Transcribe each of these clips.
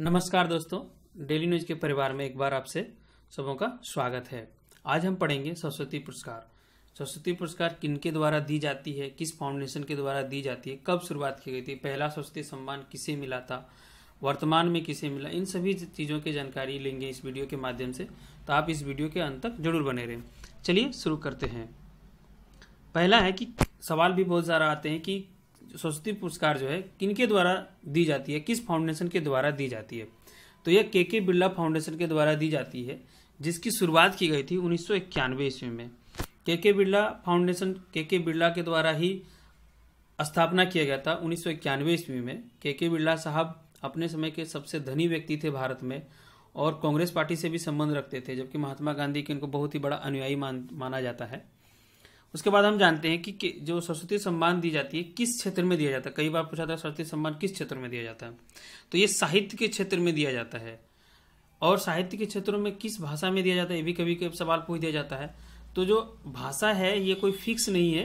नमस्कार दोस्तों daily news के परिवार में एक बार आपसे सबों का स्वागत है आज हम पढ़ेंगे सरस्वती पुरस्कार सरस्वती पुरस्कार किनके द्वारा दी जाती है किस फाउंडेशन के द्वारा दी जाती है कब शुरुआत की गई थी पहला सरस्वती सम्मान किसे मिला था वर्तमान में किसे मिला इन सभी चीज़ों की जानकारी लेंगे इस वीडियो के माध्यम से तो आप इस वीडियो के अंत तक जरूर बने रहें चलिए शुरू करते हैं पहला है कि सवाल भी बहुत ज़्यादा आते हैं कि सरस्वती पुरस्कार जो है किनके द्वारा दी जाती है किस फाउंडेशन के द्वारा दी जाती है तो यह के के बिरला फाउंडेशन के द्वारा दी जाती है जिसकी शुरुआत की गई थी उन्नीस ईस्वी में के के बिरला फाउंडेशन के के बिरला के द्वारा ही स्थापना किया गया था उन्नीस ईस्वी में के के बिरला साहब अपने समय के सबसे धनी व्यक्ति थे भारत में और कांग्रेस पार्टी से भी संबंध रखते थे जबकि महात्मा गांधी के इनको बहुत ही बड़ा अनुयायी मान माना जाता है उसके बाद हम जानते हैं कि जो सरस्वती सम्मान दी जाती है किस क्षेत्र में दिया जाता है कई बार पूछा था सरस्वती सम्मान किस क्षेत्र में दिया जाता है तो ये साहित्य के क्षेत्र में दिया जाता है और साहित्य के क्षेत्रों में किस भाषा में दिया जाता है ये भी कभी कभी सवाल पूछ दिया जाता है तो जो भाषा है ये कोई फिक्स नहीं है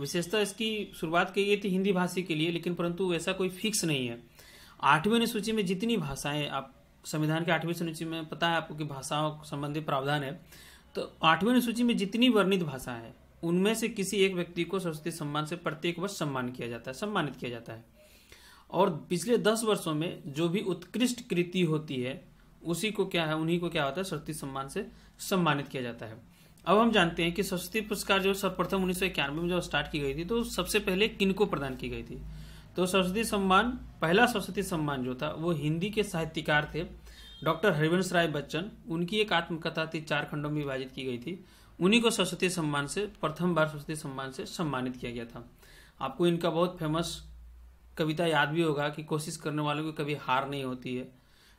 विशेषता इसकी शुरुआत की गई थी हिंदी भाषी के लिए लेकिन परंतु वैसा कोई फिक्स नहीं है आठवीं अनुसूची में जितनी भाषाएं आप संविधान के आठवीं अनुसूची में पता है आपको कि भाषाओं संबंधी प्रावधान है तो आठवीं अनुसूची में जितनी वर्णित भाषा है उनमें से किसी एक व्यक्ति को सरस्वती सम्मान से प्रत्येक वर्ष सम्मान किया जाता है सम्मानित किया जाता है और पिछले दस वर्षों में जो भी उत्कृष्ट कृति होती है उसी को क्या है उन्हीं को क्या होता है सरस्वती सम्मान से सम्मानित किया जाता है अब हम जानते हैं कि सरस्वती पुरस्कार जो सर्वप्रथम उन्नीस में जो स्टार्ट की गई थी तो सबसे पहले किनको प्रदान की गई थी तो सरस्वती सम्मान पहला सरस्वती सम्मान जो था वो हिंदी के साहित्यकार थे डॉक्टर हरिवंश राय बच्चन उनकी एक आत्मकथा थी चार खंडों में विभाजित की गई थी उन्हीं को सरस्वती सम्मान से प्रथम बार सरस्वती सम्मान से सम्मानित किया गया था आपको इनका बहुत फेमस कविता याद भी होगा कि कोशिश करने वालों की कभी हार नहीं होती है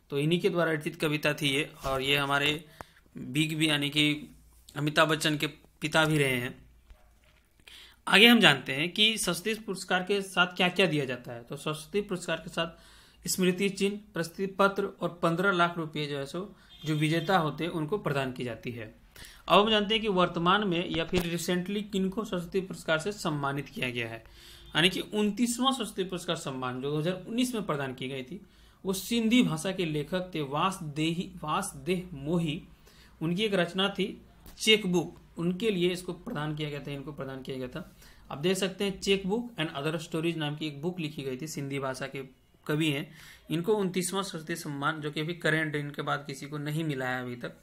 तो इन्हीं के द्वारा रचित कविता थी ये और ये हमारे बिग भी यानी कि अमिताभ बच्चन के पिता भी रहे हैं आगे हम जानते हैं कि सरस्वती पुरस्कार के साथ क्या क्या दिया जाता है तो सरस्वती पुरस्कार के साथ स्मृति चिन्ह प्रस्तुति पत्र और पंद्रह लाख रुपये जो है सो जो विजेता होते हैं उनको प्रदान की जाती है अब हम जानते हैं कि वर्तमान में या फिर रिसेंटली किनको सरस्वती पुरस्कार से सम्मानित किया गया है यानी कि उनतीसवां सरस्वती पुरस्कार सम्मान जो 2019 में प्रदान की गई थी वो सिंधी भाषा के लेखक थे वास वास वासदेह मोही उनकी एक रचना थी चेकबुक उनके लिए इसको प्रदान किया गया था इनको प्रदान किया गया था आप देख सकते हैं चेकबुक एंड अदर स्टोरीज नाम की एक बुक लिखी गई थी सिंधी भाषा के कवि हैं इनको उनतीसवां सरस्वती सम्मान जो कि अभी करेंट इनके बाद किसी को नहीं मिला है अभी तक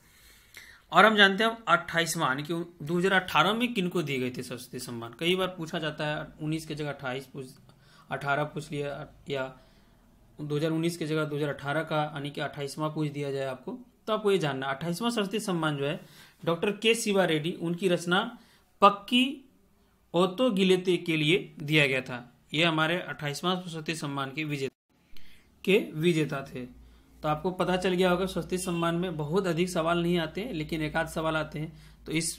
और हम जानते हैं अट्ठाईसवां यानी कि दो हजार अठारह में किनको दिए गए थे सरस्वती सम्मान कई बार पूछा जाता है उन्नीस की जगह अट्ठाईस पूछ अठारह पूछ लिया या 2019 की जगह 2018 का यानी कि अट्ठाईसवां पूछ दिया जाए आपको तो आपको ये जानना अट्ठाईसवां सरस्वती सम्मान जो है डॉक्टर के शिवा रेड्डी उनकी रचना पक्की ओतो गिलेते के लिए दिया गया था ये हमारे अट्ठाईसवां सरस्वती सम्मान के विजेता के विजेता थे तो आपको पता चल गया होगा स्वस्थ सम्मान में बहुत अधिक सवाल नहीं आते हैं लेकिन एक आध सवाल आते हैं तो इस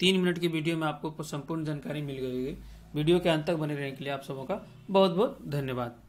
तीन मिनट की वीडियो में आपको संपूर्ण जानकारी मिल गई होगी वीडियो के अंत तक बने रहने के लिए आप सबों का बहुत बहुत धन्यवाद